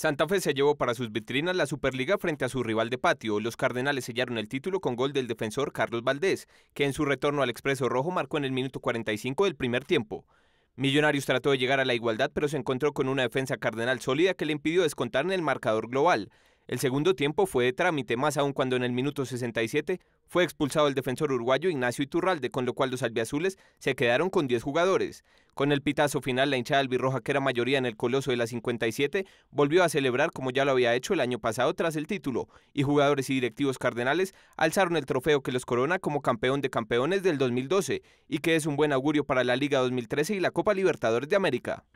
Santa Fe se llevó para sus vitrinas la Superliga frente a su rival de patio. Los Cardenales sellaron el título con gol del defensor Carlos Valdés, que en su retorno al Expreso Rojo marcó en el minuto 45 del primer tiempo. Millonarios trató de llegar a la igualdad, pero se encontró con una defensa cardenal sólida que le impidió descontar en el marcador global. El segundo tiempo fue de trámite, más aún cuando en el minuto 67 fue expulsado el defensor uruguayo Ignacio Iturralde, con lo cual los albiazules se quedaron con 10 jugadores. Con el pitazo final, la hinchada albirroja, que era mayoría en el Coloso de la 57, volvió a celebrar como ya lo había hecho el año pasado tras el título, y jugadores y directivos cardenales alzaron el trofeo que los corona como campeón de campeones del 2012 y que es un buen augurio para la Liga 2013 y la Copa Libertadores de América.